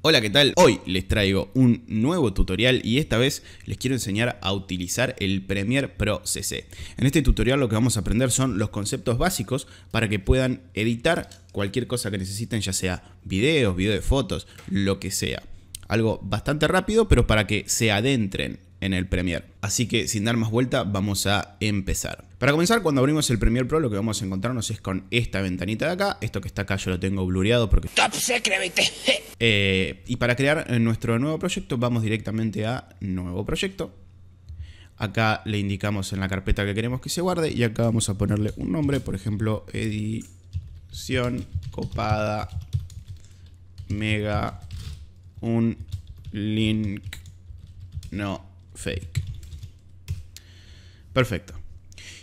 Hola, ¿qué tal? Hoy les traigo un nuevo tutorial y esta vez les quiero enseñar a utilizar el Premiere Pro CC. En este tutorial lo que vamos a aprender son los conceptos básicos para que puedan editar cualquier cosa que necesiten, ya sea videos, video de fotos, lo que sea. Algo bastante rápido, pero para que se adentren en el Premiere. Así que sin dar más vuelta, vamos a empezar. Para comenzar, cuando abrimos el Premiere Pro, lo que vamos a encontrarnos es con esta ventanita de acá. Esto que está acá yo lo tengo blureado porque... ¡Top secret! Eh, y para crear eh, nuestro nuevo proyecto, vamos directamente a Nuevo Proyecto. Acá le indicamos en la carpeta que queremos que se guarde y acá vamos a ponerle un nombre, por ejemplo, edición copada mega un link no fake. Perfecto.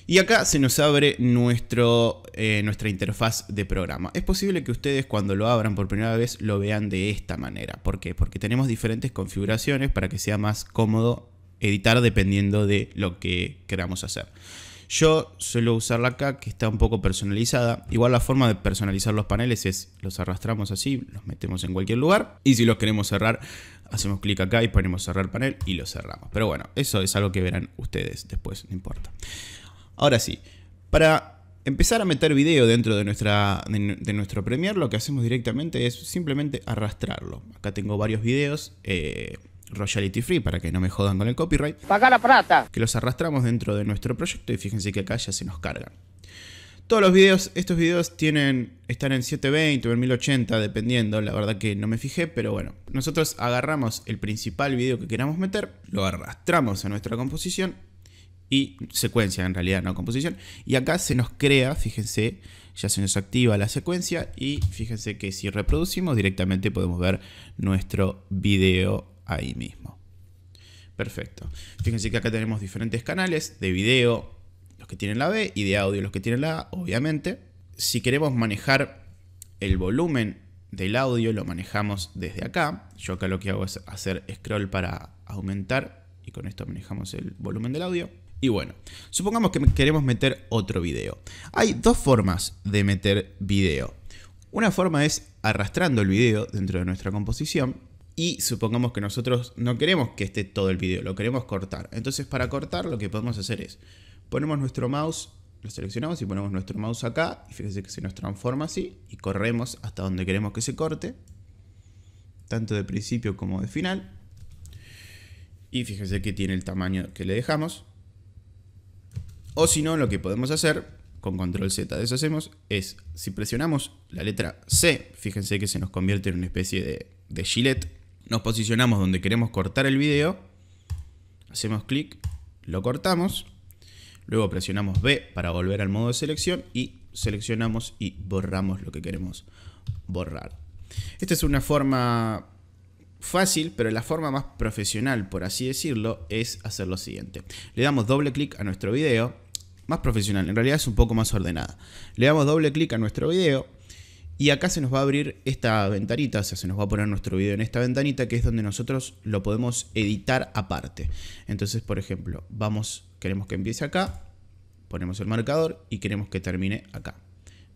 Y acá se nos abre nuestro, eh, nuestra interfaz de programa. Es posible que ustedes cuando lo abran por primera vez lo vean de esta manera. ¿Por qué? Porque tenemos diferentes configuraciones para que sea más cómodo editar dependiendo de lo que queramos hacer. Yo suelo usarla acá, que está un poco personalizada. Igual la forma de personalizar los paneles es los arrastramos así, los metemos en cualquier lugar. Y si los queremos cerrar, hacemos clic acá y ponemos cerrar panel y lo cerramos. Pero bueno, eso es algo que verán ustedes después, no importa. Ahora sí, para empezar a meter video dentro de, nuestra, de, nuestro Premiere, lo que hacemos directamente es simplemente arrastrarlo. Acá tengo varios videos. Eh, royalty free para que no me jodan con el copyright. Pagar la plata. Que los arrastramos dentro de nuestro proyecto y fíjense que acá ya se nos cargan. Todos los videos, estos videos tienen, están en 720 o en 1080 dependiendo, la verdad que no me fijé, pero bueno. Nosotros agarramos el principal video que queramos meter, lo arrastramos a nuestra composición y secuencia en realidad, no composición. Y acá se nos crea, fíjense, ya se nos activa la secuencia y fíjense que si reproducimos directamente podemos ver nuestro video ahí mismo. Perfecto. Fíjense que acá tenemos diferentes canales de video, los que tienen la B, y de audio, los que tienen la A, obviamente. Si queremos manejar el volumen del audio, lo manejamos desde acá. Yo acá lo que hago es hacer scroll para aumentar y con esto manejamos el volumen del audio. Y bueno, supongamos que queremos meter otro video. Hay dos formas de meter video. Una forma es arrastrando el video dentro de nuestra composición y supongamos que nosotros no queremos que esté todo el video, lo queremos cortar. Entonces para cortar lo que podemos hacer es ponemos nuestro mouse, lo seleccionamos y ponemos nuestro mouse acá y fíjense que se nos transforma así y corremos hasta donde queremos que se corte, tanto de principio como de final. Y fíjense que tiene el tamaño que le dejamos. O si no, lo que podemos hacer, con control Z deshacemos, es si presionamos la letra C, fíjense que se nos convierte en una especie de, gilet, nos posicionamos donde queremos cortar el video, hacemos clic, lo cortamos, luego presionamos B para volver al modo de selección y seleccionamos y borramos lo que queremos borrar. Esta es una forma fácil, pero la forma más profesional, por así decirlo, es hacer lo siguiente. Le damos doble clic a nuestro video, más profesional, en realidad es un poco más ordenada. Le damos doble clic a nuestro video y acá se nos va a abrir esta ventanita, o sea, se nos va a poner nuestro video en esta ventanita que es donde nosotros lo podemos editar aparte. Entonces, por ejemplo, vamos, queremos que empiece acá, ponemos el marcador y queremos que termine acá.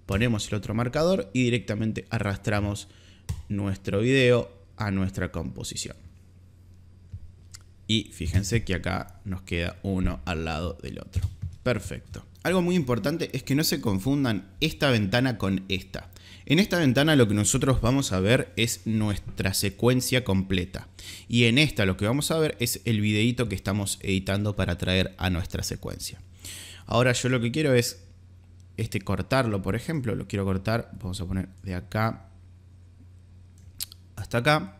Ponemos el otro marcador y directamente arrastramos nuestro video a nuestra composición. Y fíjense que acá nos queda uno al lado del otro. Perfecto. Algo muy importante es que no se confundan esta ventana con esta. En esta ventana lo que nosotros vamos a ver es nuestra secuencia completa. Y en esta lo que vamos a ver es el videito que estamos editando para traer a nuestra secuencia. Ahora yo lo que quiero es este cortarlo, por ejemplo, lo quiero cortar, vamos a poner de acá hasta acá.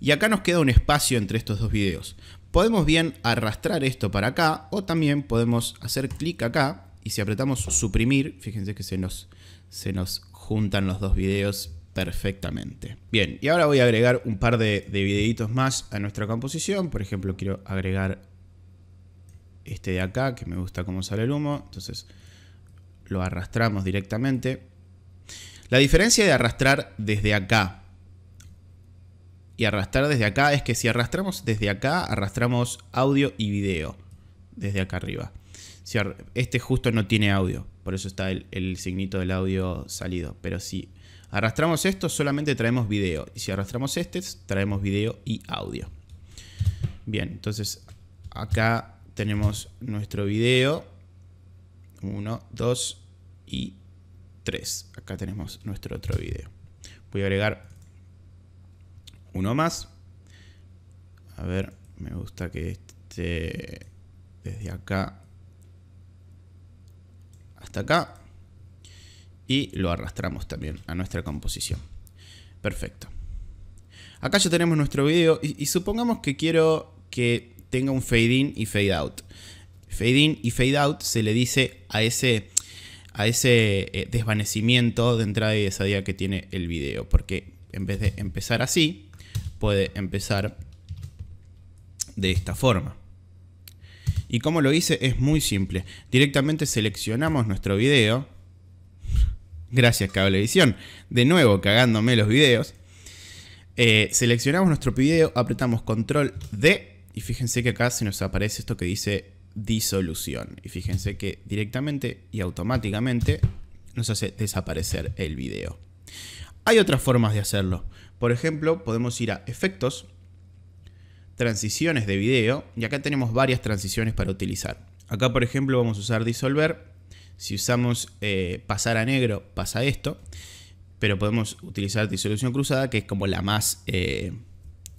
Y acá nos queda un espacio entre estos dos videos. Podemos bien arrastrar esto para acá o también podemos hacer clic acá y si apretamos suprimir, fíjense que se nos, se nos juntan los dos videos perfectamente. Bien, y ahora voy a agregar un par de, de videitos más a nuestra composición. Por ejemplo, quiero agregar este de acá, que me gusta cómo sale el humo. Entonces lo arrastramos directamente. La diferencia de arrastrar desde acá y arrastrar desde acá es que si arrastramos desde acá, arrastramos audio y video. Desde acá arriba. este justo no tiene audio, por eso está el, signito del audio salido. Pero si arrastramos esto, solamente traemos video. Y si arrastramos este, traemos video y audio. Bien, entonces acá tenemos nuestro video. 1, 2 y 3. Acá tenemos nuestro otro video. Voy a agregar uno más. A ver, me gusta que este desde acá hasta acá. Y lo arrastramos también a nuestra composición. Perfecto. Acá ya tenemos nuestro video y, supongamos que quiero que tenga un fade in y fade out. Fade in y fade out se le dice a ese, a ese eh, desvanecimiento de entrada y de salida que tiene el video. Porque en vez de empezar así, puede empezar de esta forma. Y como lo hice es muy simple. Directamente seleccionamos nuestro video. Gracias Cablevisión. De nuevo cagándome los videos. Eh, seleccionamos nuestro video, apretamos control D. Y fíjense que acá se nos aparece esto que dice disolución. Y fíjense que directamente y automáticamente nos hace desaparecer el video. Hay otras formas de hacerlo. Por ejemplo, podemos ir a efectos, transiciones de video, y acá tenemos varias transiciones para utilizar. Acá, por ejemplo, vamos a usar disolver. Si usamos eh, pasar a negro, pasa esto. Pero podemos utilizar disolución cruzada, que es como la más eh,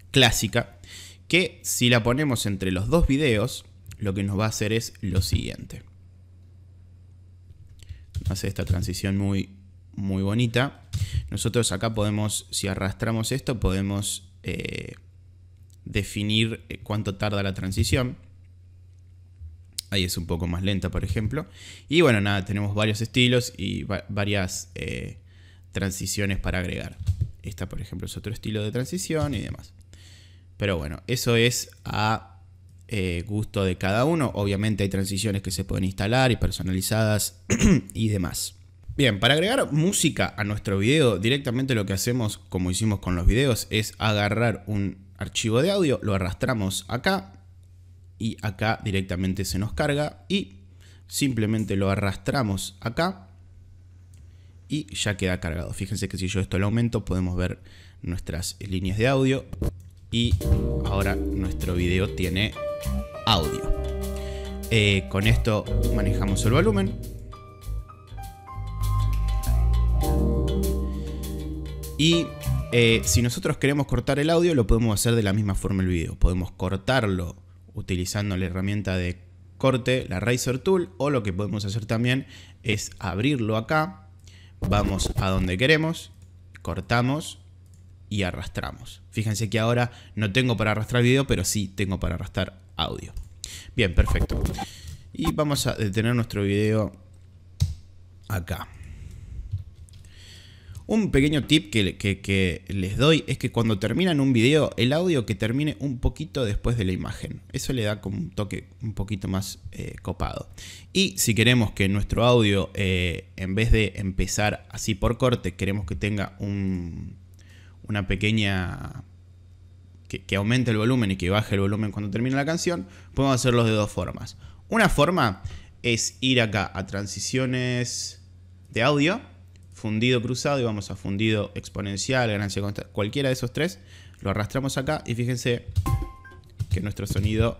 clásica. Que si la ponemos entre los dos videos, lo que nos va a hacer es lo siguiente. Hace esta transición muy muy bonita. Nosotros acá podemos, si arrastramos esto, podemos eh, definir eh, cuánto tarda la transición. Ahí es un poco más lenta, por ejemplo. Y bueno, nada, tenemos varios estilos y varias eh, transiciones para agregar. Esta, por ejemplo, es otro estilo de transición y demás. Pero bueno, eso es a gusto de cada uno. Obviamente hay transiciones que se pueden instalar y personalizadas y demás. Bien, para agregar música a nuestro video, directamente lo que hacemos, como hicimos con los videos, es agarrar un archivo de audio, lo arrastramos acá y acá directamente se nos carga y simplemente lo arrastramos acá y ya queda cargado. Fíjense que si yo esto lo aumento podemos ver nuestras líneas de audio y ahora nuestro video tiene audio. Eh, con esto manejamos el volumen, Y eh, si nosotros queremos cortar el audio, lo podemos hacer de la misma forma el video. Podemos cortarlo utilizando la herramienta de corte, la Razer Tool, o lo que podemos hacer también es abrirlo acá, vamos a donde queremos, cortamos y arrastramos. Fíjense que ahora no tengo para arrastrar video, pero sí tengo para arrastrar audio. Bien, perfecto. Y vamos a detener nuestro video acá. Un pequeño tip que, les doy es que cuando terminan un video, el audio que termine un poquito después de la imagen. Eso le da como un toque un poquito más eh, copado. Y si queremos que nuestro audio, eh, en vez de empezar así por corte, queremos que tenga una pequeña que, que, aumente el volumen y que baje el volumen cuando termine la canción, podemos hacerlo de dos formas. Una forma es ir acá a transiciones de audio fundido cruzado y vamos a fundido exponencial, ganancia constante, cualquiera de esos tres, lo arrastramos acá y fíjense que nuestro sonido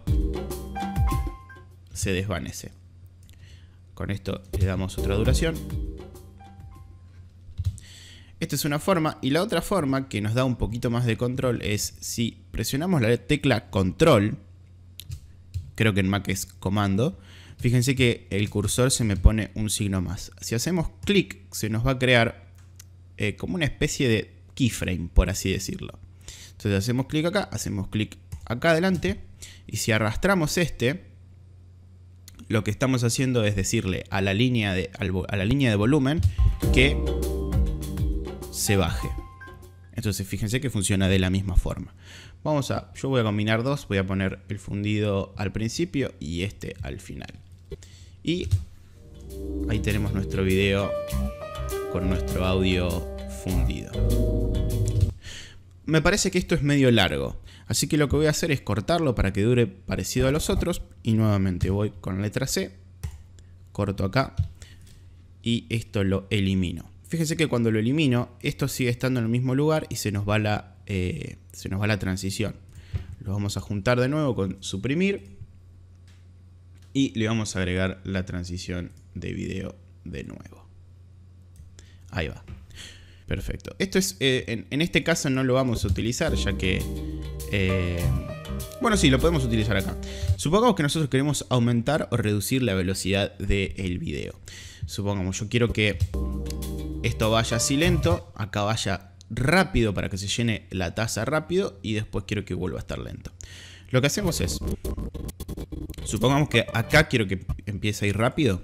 se desvanece. Con esto le damos otra duración. Esta es una forma y la otra forma que nos da un poquito más de control es si presionamos la tecla control, creo que en Mac es comando, fíjense que el cursor se me pone un signo más. Si hacemos clic, se nos va a crear eh, como una especie de keyframe, por así decirlo. Entonces hacemos clic acá, hacemos clic acá adelante, y si arrastramos este, lo que estamos haciendo es decirle a la línea de, a la línea de volumen que se baje. Entonces fíjense que funciona de la misma forma. Vamos a, yo voy a combinar dos, voy a poner el fundido al principio y este al final. Y ahí tenemos nuestro video con nuestro audio fundido. Me parece que esto es medio largo, así que lo que voy a hacer es cortarlo para que dure parecido a los otros. Y nuevamente voy con la letra C, corto acá y esto lo elimino. Fíjense que cuando lo elimino, esto sigue estando en el mismo lugar y se nos va la, eh, se nos va la transición. Lo vamos a juntar de nuevo con suprimir y le vamos a agregar la transición de video de nuevo. Ahí va. Perfecto. Esto es, eh, en, este caso no lo vamos a utilizar ya que... Eh, bueno, sí, lo podemos utilizar acá. Supongamos que nosotros queremos aumentar o reducir la velocidad del video. Supongamos, yo quiero que esto vaya así lento, acá vaya rápido para que se llene la taza rápido y después quiero que vuelva a estar lento. Lo que hacemos es, supongamos que acá quiero que empiece a ir rápido.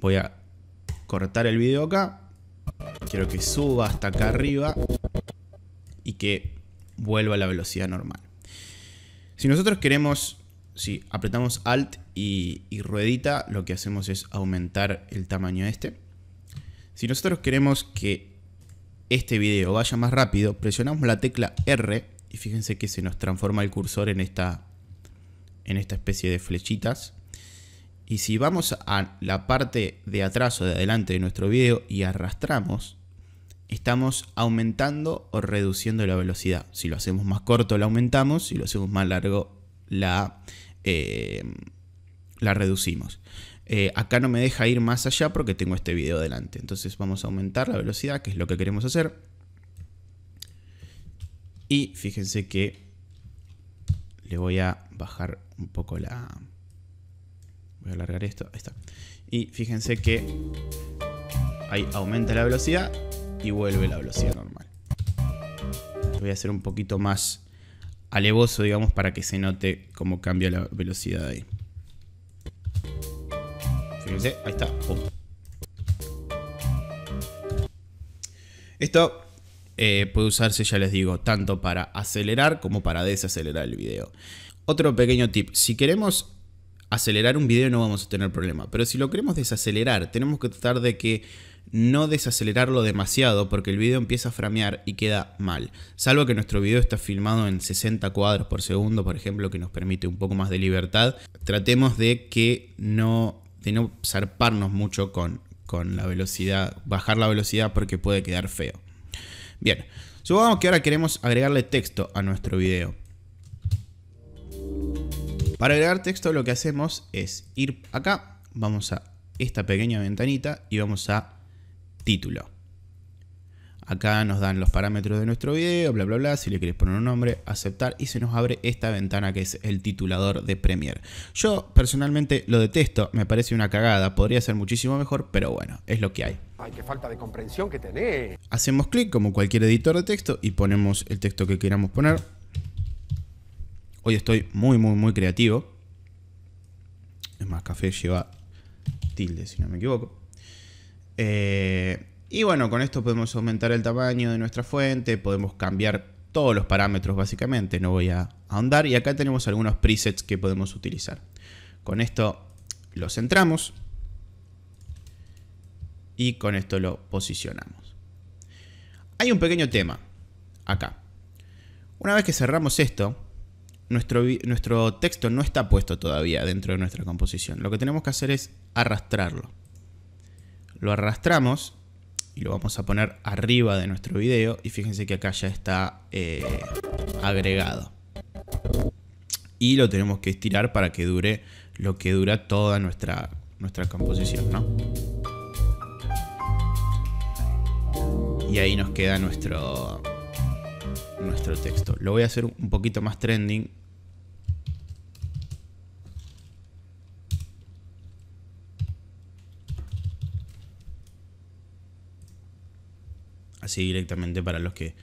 Voy a cortar el video acá. Quiero que suba hasta acá arriba y que vuelva a la velocidad normal. Si nosotros queremos, si apretamos Alt y, ruedita, lo que hacemos es aumentar el tamaño este. Si nosotros queremos que este video vaya más rápido, presionamos la tecla R y fíjense que se nos transforma el cursor en esta, en esta especie de flechitas. Y si vamos a la parte de atrás o de adelante de nuestro video y arrastramos, estamos aumentando o reduciendo la velocidad. Si lo hacemos más corto la aumentamos, si lo hacemos más largo la, eh, la reducimos. Eh, acá no me deja ir más allá porque tengo este video adelante. Entonces vamos a aumentar la velocidad, que es lo que queremos hacer. Y fíjense que le voy a bajar un poco la... Voy a alargar esto, ahí está. Y fíjense que ahí aumenta la velocidad y vuelve la velocidad normal. Voy a hacer un poquito más alevoso, digamos, para que se note cómo cambia la velocidad ahí. Fíjense, ahí está. Pum. Esto eh, puede usarse, ya les digo, tanto para acelerar como para desacelerar el video. Otro pequeño tip, si queremos acelerar un video no vamos a tener problema, pero si lo queremos desacelerar, tenemos que tratar de que no desacelerarlo demasiado porque el video empieza a framear y queda mal. Salvo que nuestro video está filmado en 60 cuadros por segundo, por ejemplo, que nos permite un poco más de libertad, tratemos de que no de no zarparnos mucho con, con la velocidad, bajar la velocidad porque puede quedar feo. Bien, supongamos que ahora queremos agregarle texto a nuestro video. Para agregar texto lo que hacemos es ir acá, vamos a esta pequeña ventanita y vamos a título acá nos dan los parámetros de nuestro video, bla, bla, bla, si le quieres poner un nombre, aceptar y se nos abre esta ventana que es el titulador de Premiere. Yo personalmente lo detesto, me parece una cagada, podría ser muchísimo mejor, pero bueno, es lo que hay. Ay, qué falta de comprensión que tenés. Hacemos clic como cualquier editor de texto y ponemos el texto que queramos poner. Hoy estoy muy, muy, muy creativo. Es más, café lleva tilde, si no me equivoco. Eh, y bueno, con esto podemos aumentar el tamaño de nuestra fuente, podemos cambiar todos los parámetros básicamente, no voy a ahondar. Y acá tenemos algunos presets que podemos utilizar. Con esto lo centramos y con esto lo posicionamos. Hay un pequeño tema acá. Una vez que cerramos esto, nuestro, nuestro texto no está puesto todavía dentro de nuestra composición. Lo que tenemos que hacer es arrastrarlo. Lo arrastramos y lo vamos a poner arriba de nuestro video y fíjense que acá ya está eh, agregado. Y lo tenemos que estirar para que dure lo que dura toda nuestra, nuestra composición, ¿no? Y ahí nos queda nuestro, nuestro texto. Lo voy a hacer un poquito más trending directamente para los que,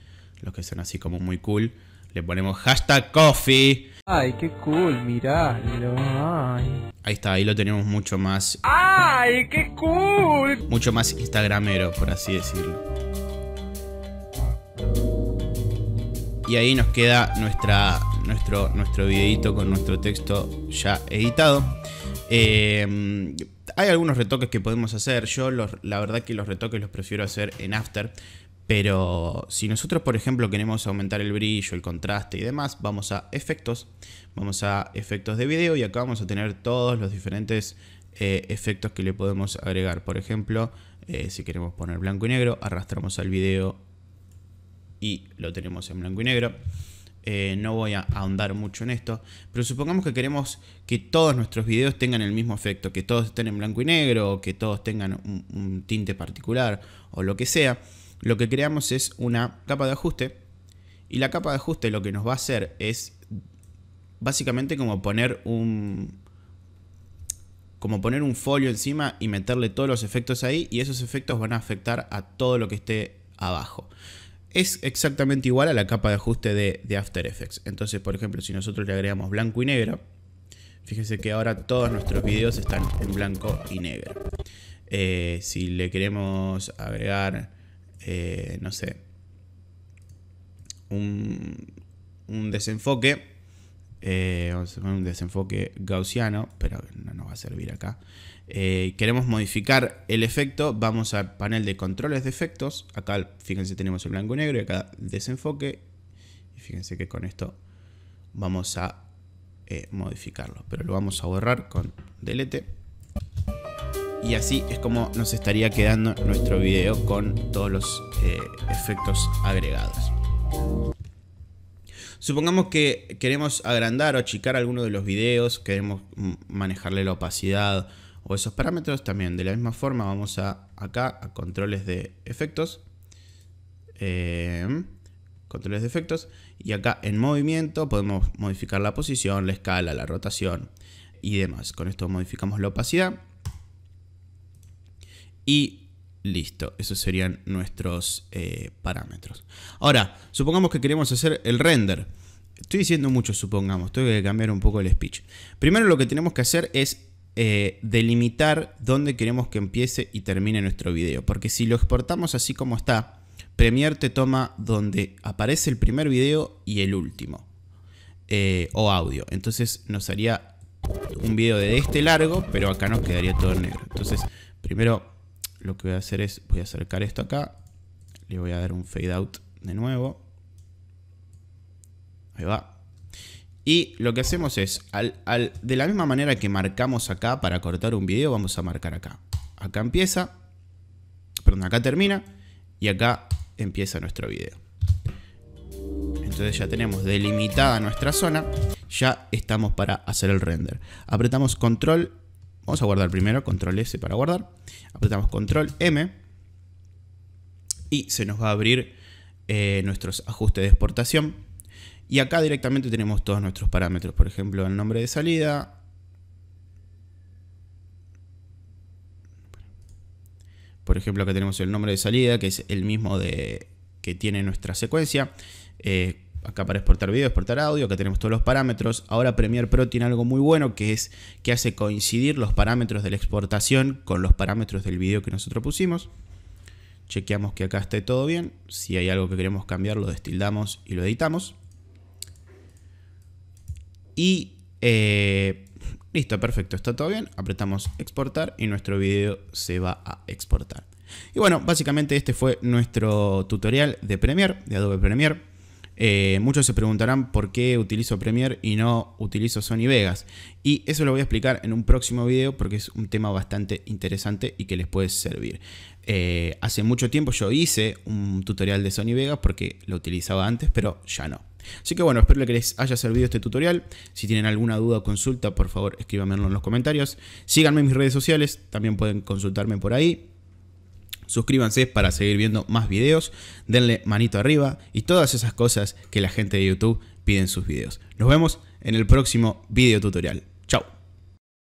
los que son así como muy cool. Le ponemos hashtag coffee. Ay, qué cool, miralo. Ahí está, ahí lo tenemos mucho más. ¡Ay, qué cool! Mucho más instagramero, por así decirlo. Y ahí nos queda nuestra, nuestro, nuestro videito con nuestro texto ya editado. Em, hay algunos retoques que podemos hacer. Yo la verdad que los retoques los prefiero hacer en After. Pero si nosotros, por ejemplo, queremos aumentar el brillo, el contraste y demás, vamos a efectos, vamos a efectos de video y acá vamos a tener todos los diferentes eh, efectos que le podemos agregar. Por ejemplo, eh, si queremos poner blanco y negro, arrastramos al video y lo tenemos en blanco y negro. Eh, no voy a ahondar mucho en esto, pero supongamos que queremos que todos nuestros videos tengan el mismo efecto, que todos estén en blanco y negro, que todos tengan un tinte particular o lo que sea lo que creamos es una capa de ajuste y la capa de ajuste lo que nos va a hacer es básicamente como poner un como poner un folio encima y meterle todos los efectos ahí y esos efectos van a afectar a todo lo que esté abajo. Es exactamente igual a la capa de ajuste de, After Effects. Entonces, por ejemplo, si nosotros le agregamos blanco y negro, fíjese que ahora todos nuestros videos están en blanco y negro. Eh, si le queremos agregar eh, no sé, un, desenfoque, eh, vamos a un desenfoque gaussiano, pero no nos va a servir acá. Eh, queremos modificar el efecto, vamos al panel de controles de efectos, acá fíjense tenemos el blanco y negro y acá desenfoque, y fíjense que con esto vamos a modificarlo, pero lo vamos a borrar con delete y así es como nos estaría quedando nuestro video con todos los eh, efectos agregados. Supongamos que queremos agrandar o achicar alguno de los videos, queremos manejarle la opacidad o esos parámetros también. De la misma forma vamos a acá a controles de efectos. Em, controles de efectos. Y acá en movimiento podemos modificar la posición, la escala, la rotación y demás. Con esto modificamos la opacidad y listo. Esos serían nuestros eh, parámetros. Ahora, supongamos que queremos hacer el render. Estoy diciendo mucho, supongamos. Tengo que cambiar un poco el speech. Primero lo que tenemos que hacer es eh, delimitar dónde queremos que empiece y termine nuestro video. Porque si lo exportamos así como está, Premiere te toma donde aparece el primer video y el último. Eh, o audio. Entonces nos haría un video de este largo, pero acá nos quedaría todo negro. Entonces, primero lo que voy a hacer es, voy a acercar esto acá, le voy a dar un fade out de nuevo. Ahí va. Y lo que hacemos es, de la misma manera que marcamos acá para cortar un video, vamos a marcar acá. Acá empieza, perdón, acá termina y acá empieza nuestro video. Entonces ya tenemos delimitada nuestra zona, ya estamos para hacer el render. Apretamos control Vamos a guardar primero, control S para guardar. Apretamos control M. Y se nos va a abrir eh, nuestros ajustes de exportación. Y acá directamente tenemos todos nuestros parámetros. Por ejemplo, el nombre de salida. Por ejemplo, acá tenemos el nombre de salida, que es el mismo de, que tiene nuestra secuencia. Eh, acá para exportar video, exportar audio, acá tenemos todos los parámetros. Ahora Premiere Pro tiene algo muy bueno que es que hace coincidir los parámetros de la exportación con los parámetros del video que nosotros pusimos. Chequeamos que acá esté todo bien. Si hay algo que queremos cambiar, lo destildamos y lo editamos. Y eh, listo, perfecto, está todo bien. Apretamos exportar y nuestro video se va a exportar. Y bueno, básicamente este fue nuestro tutorial de Premiere, de Adobe Premiere. Eh, muchos se preguntarán por qué utilizo Premiere y no utilizo Sony Vegas. Y eso lo voy a explicar en un próximo video porque es un tema bastante interesante y que les puede servir. Eh, hace mucho tiempo yo hice un tutorial de Sony Vegas porque lo utilizaba antes, pero ya no. Así que bueno, espero que les haya servido este tutorial. Si tienen alguna duda o consulta, por favor escríbanmelo en los comentarios. Síganme en mis redes sociales, también pueden consultarme por ahí suscríbanse para seguir viendo más videos, denle manito arriba y todas esas cosas que la gente de YouTube pide en sus videos. Nos vemos en el próximo video tutorial.